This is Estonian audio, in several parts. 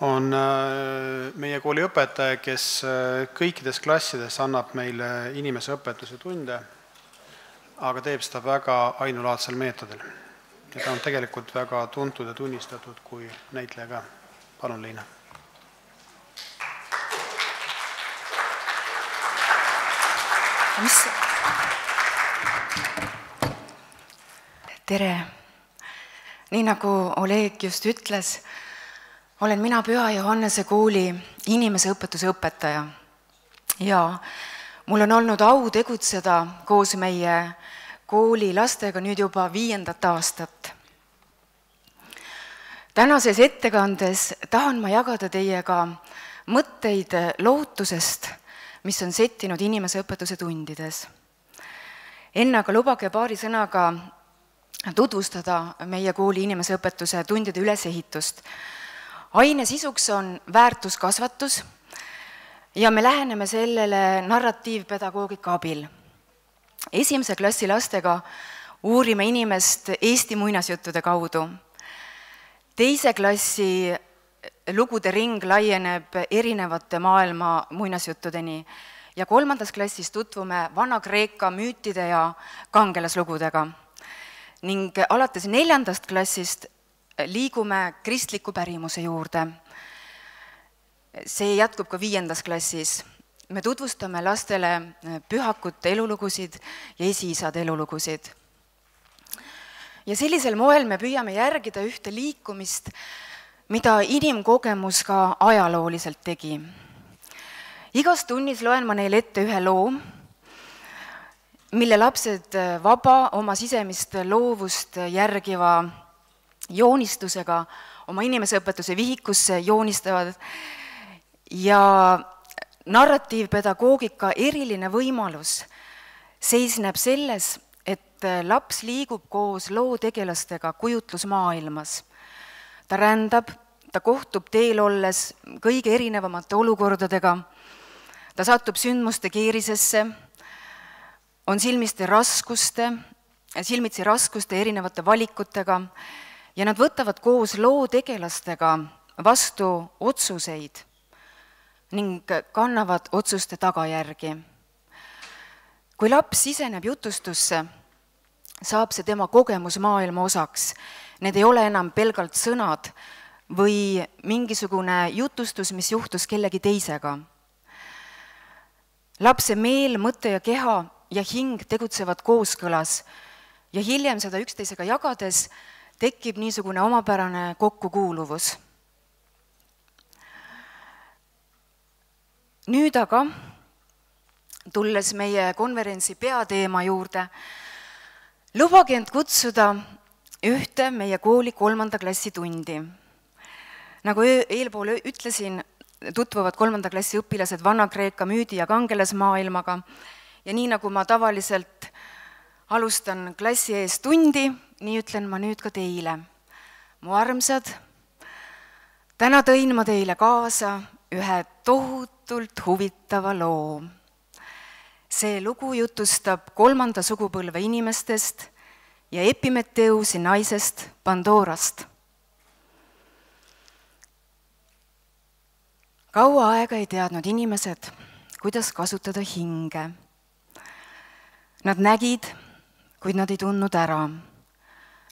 on äh, meie kooli õpetaja, kes äh, kõikides klassides annab meile inimese õpetuse tunde, aga teeb seda väga ainulaadsel meetodil. ja ta on tegelikult väga tuntud ja tunnistatud kui näitleja ka. palun, Liina mis? tere! nii nagu Oleg just ütles, olen mina Püha Johannese kooli inimeseõpetuse õpetaja ja mul on olnud au tegutseda koos meie kooli lastega nüüd juba viiendat aastat. tänases ettekandes tahan ma jagada teiega mõtteid lootusest, mis on settinud inimeseõpetuse tundides. enne aga lubage paari sõnaga tutvustada meie kooli inimeseõpetuse tundide ülesehitust aine sisuks on väärtuskasvatus ja me läheneme sellele narratiivpedagoogika abil. esimese klassi lastega uurime inimest Eesti muinasjuttude kaudu. teise klassi lugude ring laieneb erinevate maailma muinasjuttudeni ja kolmandas klassis tutvume Vana-Kreeka müütide ja kangelaslugudega. ning alates neljandast klassist liigume kristliku pärimuse juurde. see jätkub ka viiendas klassis. me tutvustame lastele eh, pühakute elulugusid ja esiisade elulugusid. ja sellisel moel me püüame järgida ühte liikumist, mida inimkogemus ka ajalooliselt tegi. igas tunnis loen ma neile ette ühe loo, mille lapsed eh, vaba oma sisemist loovust järgiva joonistusega oma inimeseõpetuse vihikusse joonistavad ja narratiivpedagoogika eriline võimalus seisneb selles, et laps liigub koos lootegelastega kujutlusmaailmas. ta rändab, ta kohtub teel olles kõige erinevamate olukordadega, ta satub sündmuste keerisesse, on silmisti raskuste, silmitsi raskuste erinevate valikutega ja nad võtavad koos loo tegelastega vastu otsuseid ning kannavad otsuste tagajärgi. kui laps siseneb jutustusse, saab see tema kogemus maailma osaks. Need ei ole enam pelgalt sõnad või mingisugune jutustus, mis juhtus kellegi teisega. lapse meel, mõte ja keha ja hing tegutsevad kooskõlas ja hiljem seda üksteisega jagades tekib niisugune omapärane kokkukuuluvus. nüüd aga, tulles meie konverentsi peateema juurde, lubage end kutsuda ühte meie kooli kolmanda klassi tundi. nagu e-, eelpool ütlesin, tutvuvad kolmanda klassi õpilased Vana-Kreeka müüdi- ja kangelasmaailmaga ja nii, nagu ma tavaliselt alustan klassi ees tundi, nii ütlen ma nüüd ka teile. mu armsad, täna tõin ma teile kaasa ühe tohutult huvitava loo. see lugu jutustab kolmanda sugupõlve inimestest ja Epimeteusi naisest Pandorast. kaua aega ei teadnud inimesed, kuidas kasutada hinge. Nad nägid, kuid nad ei tundnud ära.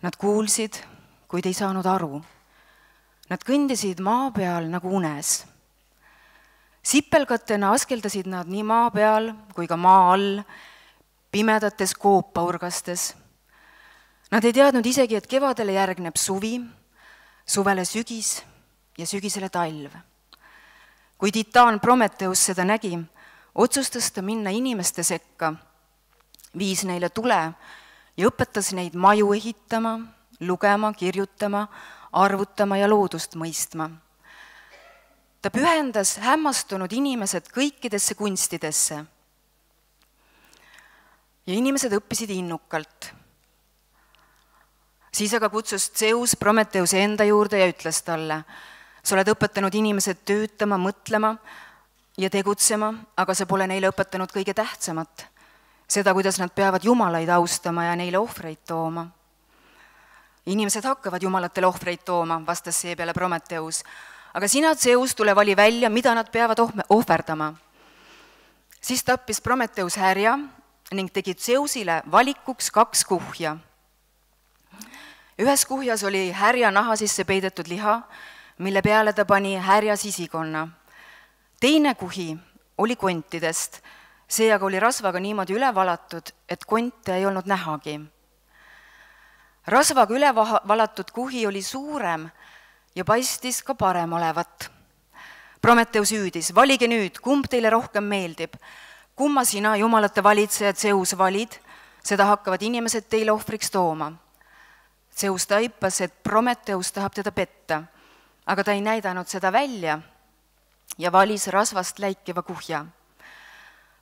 Nad kuulsid, kuid ei saanud aru. Nad kõndisid maa peal nagu unes. sipelgatena askeldasid nad nii maa peal kui ka maa all, pimedates koopaurgastes. Nad ei teadnud isegi, et kevadele järgneb suvi, suvele sügis ja sügisele talv. kui titaan Prometheus seda nägi, otsustas ta minna inimeste sekka viis neile tule ja õpetas neid maju ehitama, lugema, kirjutama, arvutama ja loodust mõistma. ta pühendas hämmastunud inimesed kõikidesse kunstidesse. ja inimesed õppisid innukalt. siis aga kutsus Zeus Prometheuse enda juurde ja ütles talle, sa oled õpetanud inimesed töötama, mõtlema ja tegutsema, aga sa pole neile õpetanud kõige tähtsamat seda, kuidas nad peavad jumalaid austama ja neile ohvreid tooma. inimesed hakkavad jumalatele ohvreid tooma, vastas seepeale Prometheus, aga sina, Zeus, tule vali välja, mida nad peavad ohme, ohverdama. siis tappis Prometheus härja ning tegi Zeusile valikuks kaks kuhja. ühes kuhjas oli härja naha sisse peidetud liha, mille peale ta pani härja sisikonna. teine kuhi oli kontidest see aga oli rasvaga niimoodi üle valatud, et konte ei olnud nähagi. rasvaga üle valatud kuhi oli suurem ja paistis ka parem olevat. Prometeus hüüdis, valige nüüd, kumb teile rohkem meeldib. kumma sina, jumalate valitseja Zeus, valid, seda hakkavad inimesed teile ohvriks tooma. Zeus taipas, et Prometeus tahab teda petta, aga ta ei näidanud seda välja ja valis rasvast läikiva kuhja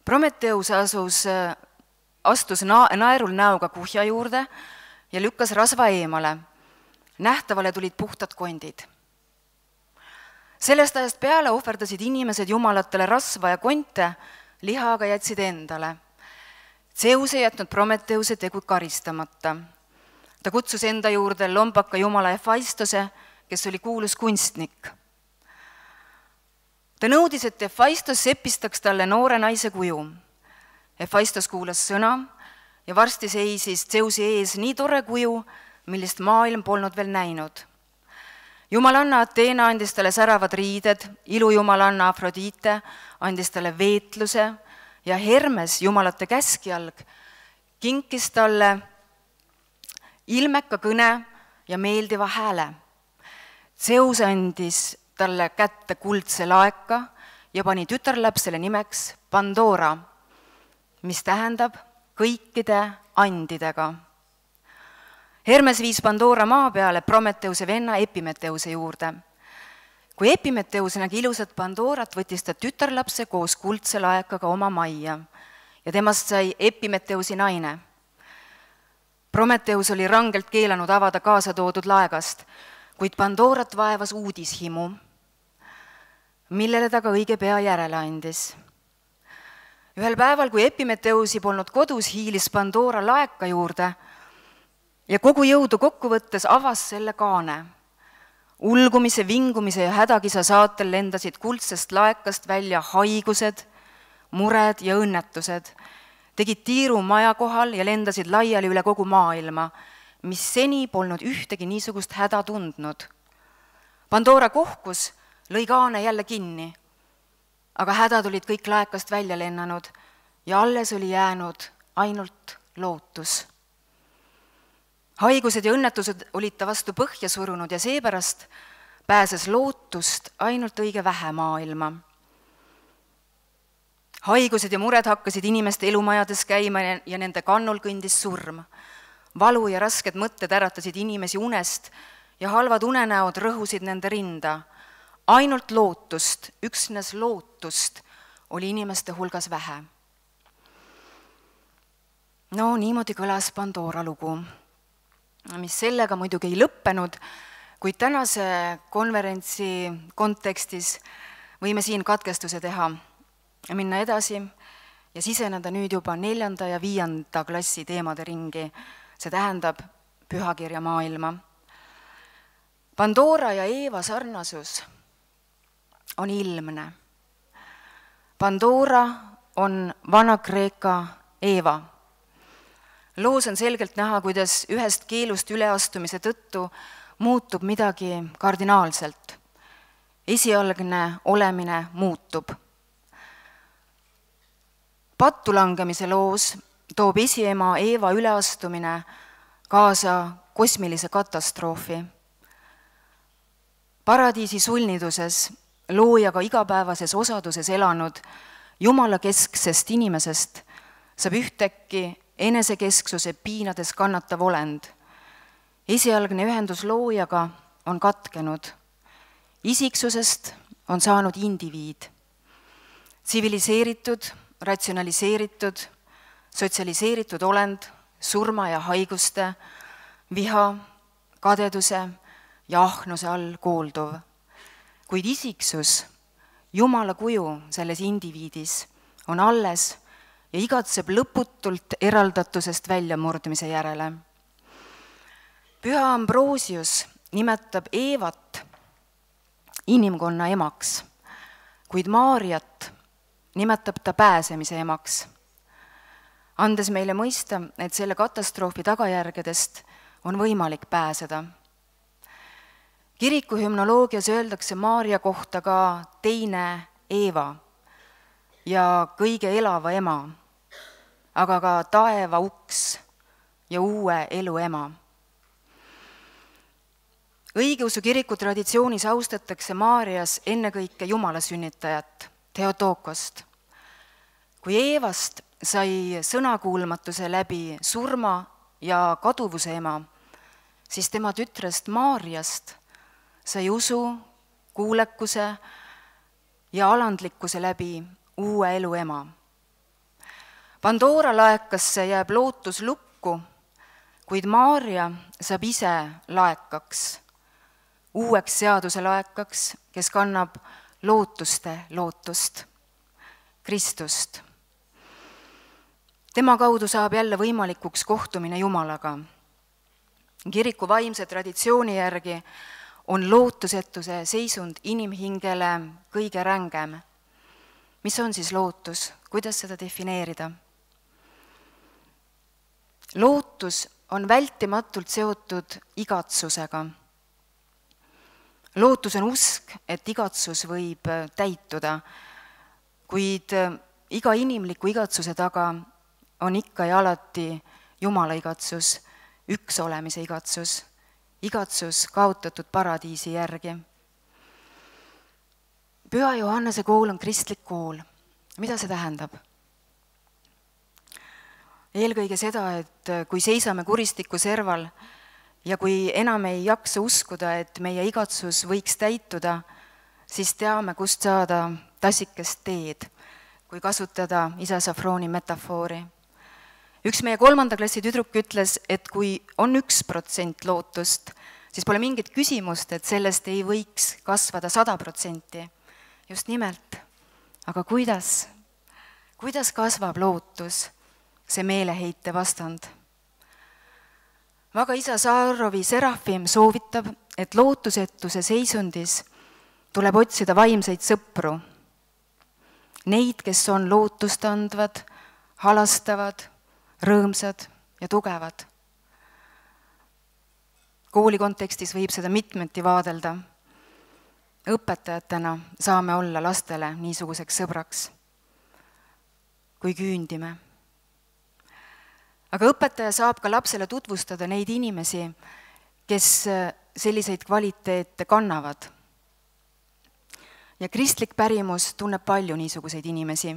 Prometheus asus, äh, astus na-, naerul näoga kuhja juurde ja lükkas rasva eemale. nähtavale tulid puhtad kondid. sellest ajast peale ohverdasid inimesed jumalatele rasva ja konte, liha aga jätsid endale. Zeus ei jätnud Prometheuse tegud karistamata. ta kutsus enda juurde lombaka jumala Hephaistose, kes oli kuulus kunstnik ta nõudis, et Hephaistos sepistaks talle noore naise kuju. Hephaistos kuulas sõna ja varsti seisis Zeusi ees nii tore kuju, millist maailm polnud veel näinud. jumalanna Ateena andis talle säravad riided, ilujumalanna Afrodite andis talle veetluse ja Hermes, jumalate käskjalg, kinkis talle ilmeka kõne ja meeldiva hääle. Zeus andis talle kätte kuldse laeka ja pani tütarlapsele nimeks Pandora, mis tähendab kõikide andidega. Hermes viis Pandora maa peale Prometeuse venna Epimeteuse juurde. kui Epimeteus nägi ilusat Pandorat, võttis ta tütarlapse koos kuldse laekaga oma majja ja temast sai Epimeteusi naine Prometeus oli rangelt keelanud avada kaasa toodud laegast, kuid Pandorat vaevas uudishimu, millele ta ka õige pea järele andis. ühel päeval, kui Epimeteusi polnud kodus, hiilis Pandora laeka juurde ja kogu jõudu kokku võttes avas selle kaane. ulgumise, vingumise ja hädakisa saatel lendasid kuldsest laekast välja haigused, mured ja õnnetused, tegid tiiru maja kohal ja lendasid laiali üle kogu maailma mis seni polnud ühtegi niisugust häda tundnud. Pandora kohkus, lõi kaane jälle kinni. aga hädad olid kõik laekast välja lennanud ja alles oli jäänud ainult lootus. haigused ja õnnetused olid ta vastu põhja surunud ja seepärast pääses lootust ainult õige vähe maailma haigused ja mured hakkasid inimeste elumajades käima ja nende kannul kõndis surm valu ja rasked mõtted äratasid inimesi unest ja halvad unenäod rõhusid nende rinda. ainult lootust, üksnes lootust oli inimeste hulgas vähe. no niimoodi kõlas Pandora lugu, mis sellega muidugi ei lõppenud, kuid tänase konverentsi kontekstis võime siin katkestuse teha ja minna edasi ja siseneda nüüd juba neljanda ja viienda klassi teemade ringi see tähendab pühakirja maailma. Pandora ja Eeva sarnasus on ilmne. Pandora on Vana-Kreeka Eeva. loos on selgelt näha, kuidas ühest keelust üleastumise tõttu muutub midagi kardinaalselt. esialgne olemine muutub. pattu langemise loos toob esiema Eeva üleastumine kaasa kosmilise katastroofi. paradiisi sulniduses, loojaga igapäevases osaduses elanud jumalakesksest inimesest saab ühtäkki enesekesksuse piinades kannatav olend. esialgne ühendus loojaga on katkenud. isiksusest on saanud indiviid. tsiviliseeritud, ratsionaliseeritud sotsialiseeritud olend surma ja haiguste, viha, kadeduse ja ahnuse all koolduv. kuid isiksus, Jumala kuju selles indiviidis on alles ja igatseb lõputult eraldatusest väljamurdmise järele. püha Ambrosius nimetab Eevat inimkonna emaks, kuid Maarjat nimetab ta pääsemise emaks andes meile mõista, et selle katastroofi tagajärgedest on võimalik pääseda. kiriku hümnoloogias öeldakse Maarja kohta ka teine Eeva ja kõige elava ema, aga ka taeva uks ja uue elu ema. õigeusu kiriku traditsioonis austatakse Maarjas ennekõike Jumala sünnitajat, Theotokost. kui Eevast sai sõnakuulmatuse läbi surma ja kaduvuse ema, siis tema tütrest Maarjast sai usu, kuulekuse ja alandlikkuse läbi uue elu ema. Pandora laekasse jääb lootus lukku, kuid Maarja saab ise laekaks, uueks seaduse laekaks, kes kannab lootuste lootust, Kristust tema kaudu saab jälle võimalikuks kohtumine Jumalaga. kiriku vaimse traditsiooni järgi on lootusetuse seisund inimhingele kõige rängem. mis on siis lootus, kuidas seda defineerida? lootus on vältimatult seotud igatsusega. lootus on usk, et igatsus võib täituda, kuid iga inimliku igatsuse taga on ikka ja alati Jumala igatsus, üks olemise igatsus, igatsus kaotatud paradiisi järgi. Püha Johannese kool on kristlik kool. mida see tähendab? eelkõige seda, et kui seisame kuristiku serval ja kui enam ei jaksa uskuda, et meie igatsus võiks täituda, siis teame, kust saada tassikest teed, kui kasutada isa Safrooni metafoori üks meie kolmanda klassi tüdruk ütles, et kui on üks protsent lootust, siis pole mingit küsimust, et sellest ei võiks kasvada sada protsenti. just nimelt. aga kuidas? kuidas kasvab lootus, see meeleheite vastand? väga isa Saarovi Serafim soovitab, et lootusetuse seisundis tuleb otsida vaimseid sõpru. Neid, kes on lootust andvad, halastavad rõõmsad ja tugevad. kooli kontekstis võib seda mitmeti vaadelda. õpetajatena saame olla lastele niisuguseks sõbraks, kui küündime. aga õpetaja saab ka lapsele tutvustada neid inimesi, kes äh, selliseid kvaliteete kannavad. ja kristlik pärimus tunneb palju niisuguseid inimesi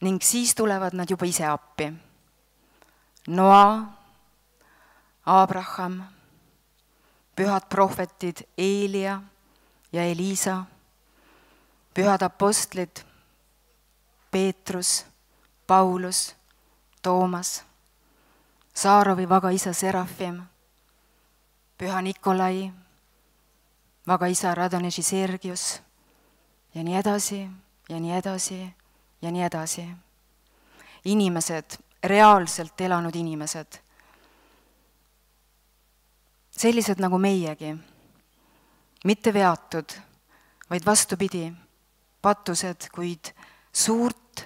ning siis tulevad nad juba ise appi Noa, Abraham, pühad prohvetid Eelia ja Eliisa, pühad apostlid Peetrus, Paulus, Toomas, Saarovi vagaisa Serafim, püha Nikolai, vagaisa Radoneži Sergius ja nii edasi ja nii edasi ja nii edasi. inimesed reaalselt elanud inimesed. sellised nagu meiegi, mitte veatud, vaid vastupidi, patused, kuid suurt,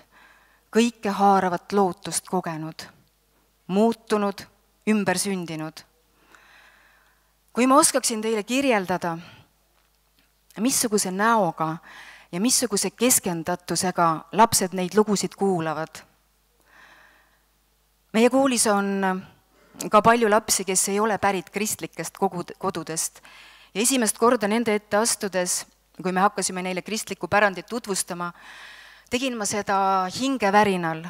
kõikehaaravat lootust kogenud, muutunud, ümbersündinud. kui ma oskaksin teile kirjeldada, missuguse näoga ja missuguse keskendatusega lapsed neid lugusid kuulavad meie koolis on äh, ka palju lapsi, kes ei ole pärit kristlikest kogud-, kodudest ja esimest korda nende ette astudes, kui me hakkasime neile kristlikku pärandit tutvustama, tegin ma seda hingevärinal.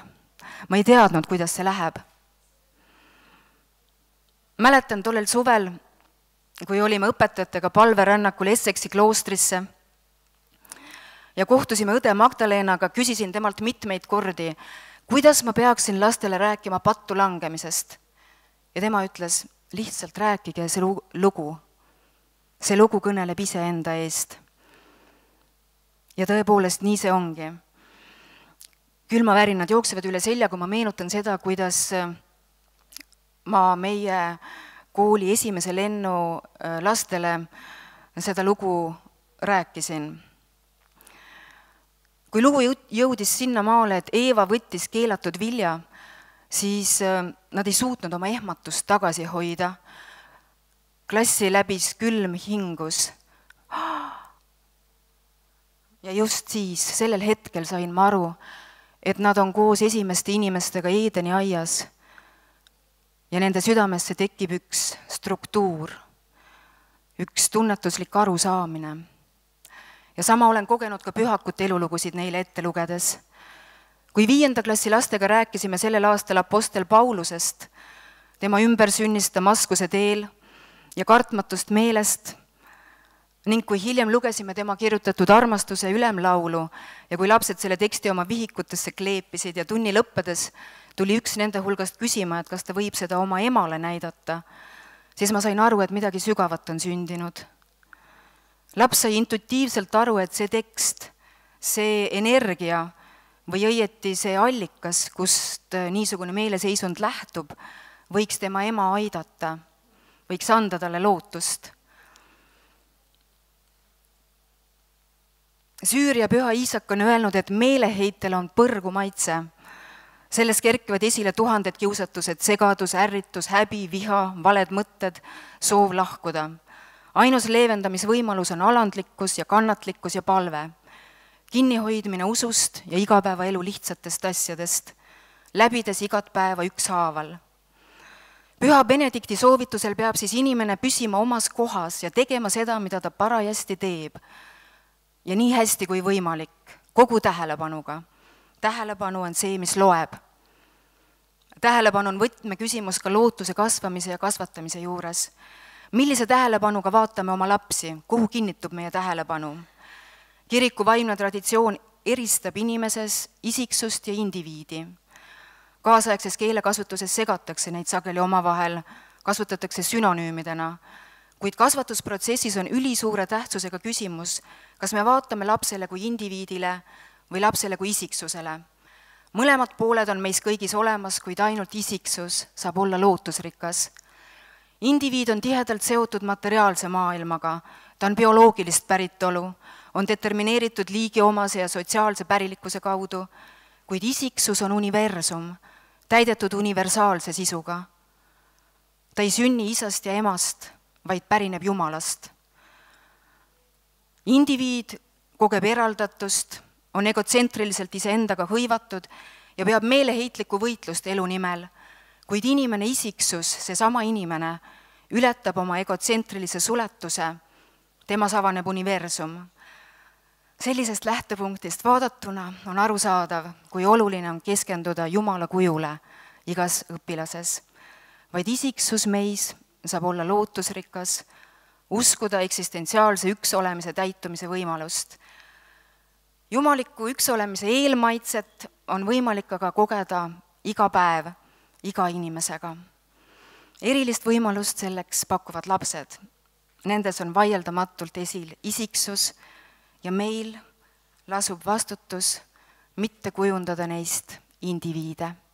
ma ei teadnud, kuidas see läheb. mäletan tollel suvel, kui olime õpetajatega palverännakul Essexi kloostrisse ja kohtusime õde Magdalenaga, küsisin temalt mitmeid kordi, kuidas ma peaksin lastele rääkima pattu langemisest? ja tema ütles, lihtsalt rääkige see lugu. see lugu kõneleb iseenda eest. ja tõepoolest, nii see ongi. külmavärinad jooksevad üle selja, kui ma meenutan seda, kuidas äh, ma meie kooli esimese lennu äh, lastele seda lugu rääkisin kui lugu jõudis sinnamaale, et Eeva võttis keelatud vilja, siis äh, nad ei suutnud oma ehmatust tagasi hoida. klassi läbis külm hingus. ja just siis, sellel hetkel sain ma aru, et nad on koos esimeste inimestega Eedeni aias ja nende südamesse tekib üks struktuur, üks tunnetuslik arusaamine ja sama olen kogenud ka pühakute elulugusid neile ette lugedes. kui viienda klassi lastega rääkisime sellel aastal Apostel Paulusest, tema ümbersünnist Damaskuse teel ja kartmatust meelest ning kui hiljem lugesime tema kirjutatud armastuse ülemlaulu ja kui lapsed selle teksti oma vihikutesse kleepisid ja tunni lõppedes tuli üks nende hulgast küsima, et kas ta võib seda oma emale näidata, siis ma sain aru, et midagi sügavat on sündinud laps sai intuitiivselt aru, et see tekst, see energia või õieti see allikas, kust niisugune meeleseisund lähtub, võiks tema ema aidata, võiks anda talle lootust. Süüria püha Iisak on öelnud, et meeleheitel on põrgu maitse. selles kerkivad esile tuhanded kiusatused, segadus, ärritus, häbi, viha, valed mõtted, soov lahkuda ainus leevendamisvõimalus on alandlikkus ja kannatlikkus ja palve, kinnihoidmine usust ja igapäevaelu lihtsatest asjadest, läbides igat päeva ükshaaval. püha Benedikti soovitusel peab siis inimene püsima omas kohas ja tegema seda, mida ta parajasti teeb. ja nii hästi kui võimalik, kogu tähelepanuga. tähelepanu on see, mis loeb. tähelepanu on võtmeküsimus ka lootuse kasvamise ja kasvatamise juures millise tähelepanuga vaatame oma lapsi, kuhu kinnitub meie tähelepanu? kiriku vaimne traditsioon eristab inimeses isiksust ja indiviidi. kaasaegses keelekasutuses segatakse neid sageli omavahel, kasutatakse sünonüümidena, kuid kasvatusprotsessis on ülisuure tähtsusega küsimus, kas me vaatame lapsele kui indiviidile või lapsele kui isiksusele. mõlemad pooled on meis kõigis olemas, kuid ainult isiksus saab olla lootusrikas indiviid on tihedalt seotud materiaalse maailmaga, ta on bioloogilist päritolu, on determineeritud liigiomase ja sotsiaalse pärilikkuse kaudu, kuid isiksus on universum, täidetud universaalse sisuga. ta ei sünni isast ja emast, vaid pärineb Jumalast. indiviid kogeb eraldatust, on egotsentriliselt iseendaga hõivatud ja peab meeleheitlikku võitlust elu nimel kuid inimene isiksus, seesama inimene, ületab oma egotsentrilise suletuse, temas avaneb universum. sellisest lähtepunktist vaadatuna on arusaadav, kui oluline on keskenduda Jumala kujule igas õpilases. vaid isiksus meis saab olla lootusrikas, uskuda eksistentsiaalse üksolemise täitumise võimalust. jumaliku üksolemise eelmaitset on võimalik aga kogeda iga päev iga inimesega. erilist võimalust selleks pakuvad lapsed. Nendes on vaieldamatult esil isiksus ja meil lasub vastutus mitte kujundada neist indiviide